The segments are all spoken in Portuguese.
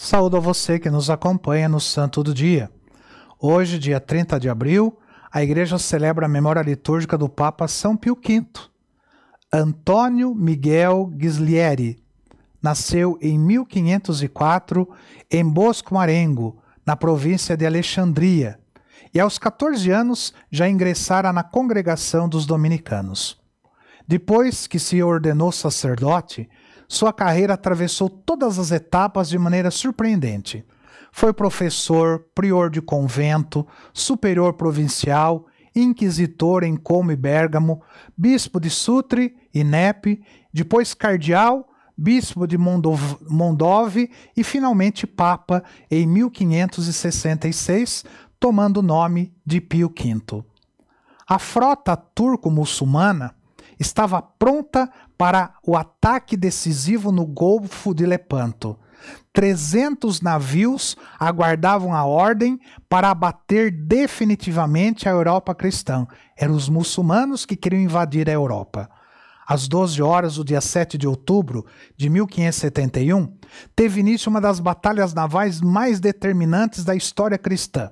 Saúdo a você que nos acompanha no Santo do Dia. Hoje, dia 30 de abril, a Igreja celebra a memória litúrgica do Papa São Pio V. Antônio Miguel Ghislieri nasceu em 1504 em Bosco Marengo, na província de Alexandria, e aos 14 anos já ingressara na congregação dos dominicanos. Depois que se ordenou sacerdote, sua carreira atravessou todas as etapas de maneira surpreendente. Foi professor, prior de convento, superior provincial, inquisitor em Como e Bérgamo, bispo de Sutre e Nepe, depois cardeal, bispo de Mondov, Mondove e finalmente papa em 1566, tomando o nome de Pio V. A frota turco-muçulmana estava pronta para o ataque decisivo no Golfo de Lepanto. 300 navios aguardavam a ordem para abater definitivamente a Europa cristã. Eram os muçulmanos que queriam invadir a Europa. Às 12 horas do dia 7 de outubro de 1571, teve início uma das batalhas navais mais determinantes da história cristã.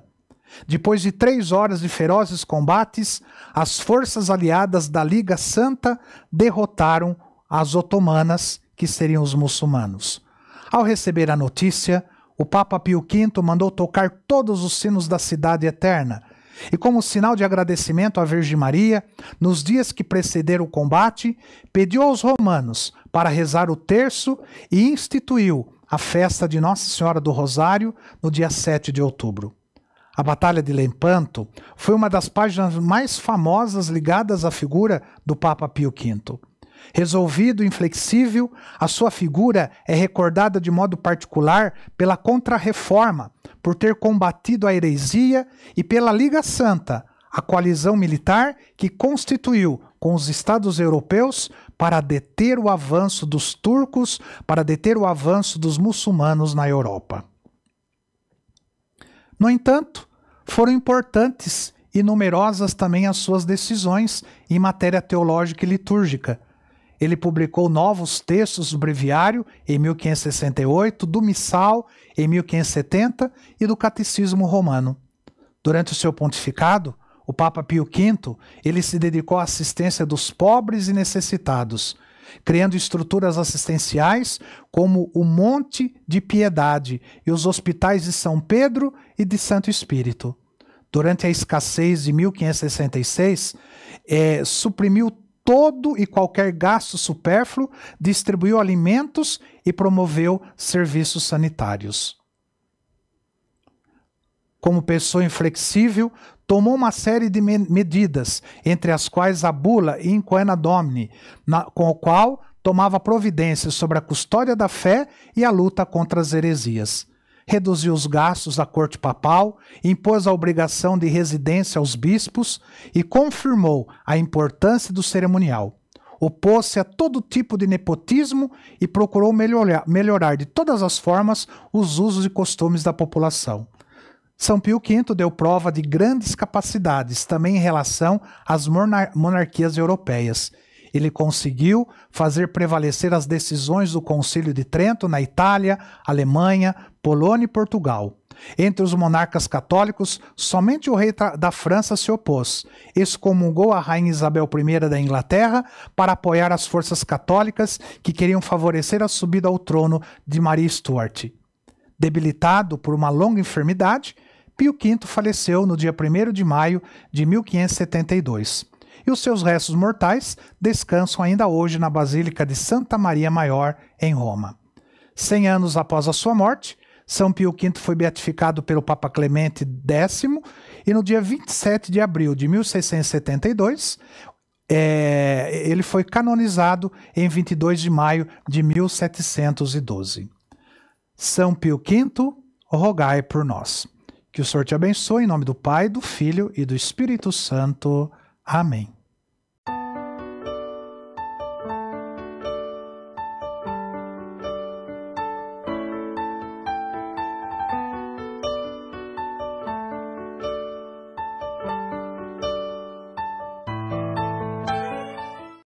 Depois de três horas de ferozes combates, as forças aliadas da Liga Santa derrotaram as otomanas, que seriam os muçulmanos. Ao receber a notícia, o Papa Pio V mandou tocar todos os sinos da Cidade Eterna. E, como sinal de agradecimento à Virgem Maria, nos dias que precederam o combate, pediu aos romanos para rezar o terço e instituiu a festa de Nossa Senhora do Rosário no dia 7 de outubro a Batalha de Lempanto foi uma das páginas mais famosas ligadas à figura do Papa Pio V. Resolvido e inflexível, a sua figura é recordada de modo particular pela Contra-Reforma, por ter combatido a heresia e pela Liga Santa, a coalizão militar que constituiu com os estados europeus para deter o avanço dos turcos, para deter o avanço dos muçulmanos na Europa. No entanto, foram importantes e numerosas também as suas decisões em matéria teológica e litúrgica. Ele publicou novos textos do Breviário em 1568, do Missal em 1570 e do Catecismo Romano. Durante o seu pontificado, o Papa Pio V, ele se dedicou à assistência dos pobres e necessitados criando estruturas assistenciais como o Monte de Piedade e os hospitais de São Pedro e de Santo Espírito. Durante a escassez de 1566, é, suprimiu todo e qualquer gasto supérfluo, distribuiu alimentos e promoveu serviços sanitários. Como pessoa inflexível, tomou uma série de me medidas, entre as quais a bula Inquena Domini, na, com o qual tomava providências sobre a custódia da fé e a luta contra as heresias. Reduziu os gastos da corte papal, impôs a obrigação de residência aos bispos e confirmou a importância do cerimonial. Opôs-se a todo tipo de nepotismo e procurou melhorar, melhorar de todas as formas os usos e costumes da população são Pio V deu prova de grandes capacidades também em relação às monar monarquias europeias. Ele conseguiu fazer prevalecer as decisões do Concílio de Trento na Itália, Alemanha, Polônia e Portugal. Entre os monarcas católicos, somente o rei da França se opôs. Excomungou a rainha Isabel I da Inglaterra para apoiar as forças católicas que queriam favorecer a subida ao trono de Maria Stuart. Debilitado por uma longa enfermidade, Pio V faleceu no dia 1 de maio de 1572 e os seus restos mortais descansam ainda hoje na Basílica de Santa Maria Maior, em Roma. Cem anos após a sua morte, São Pio V foi beatificado pelo Papa Clemente X e no dia 27 de abril de 1672, é, ele foi canonizado em 22 de maio de 1712. São Pio V, rogai por nós. Que o Senhor te abençoe em nome do Pai, do Filho e do Espírito Santo. Amém.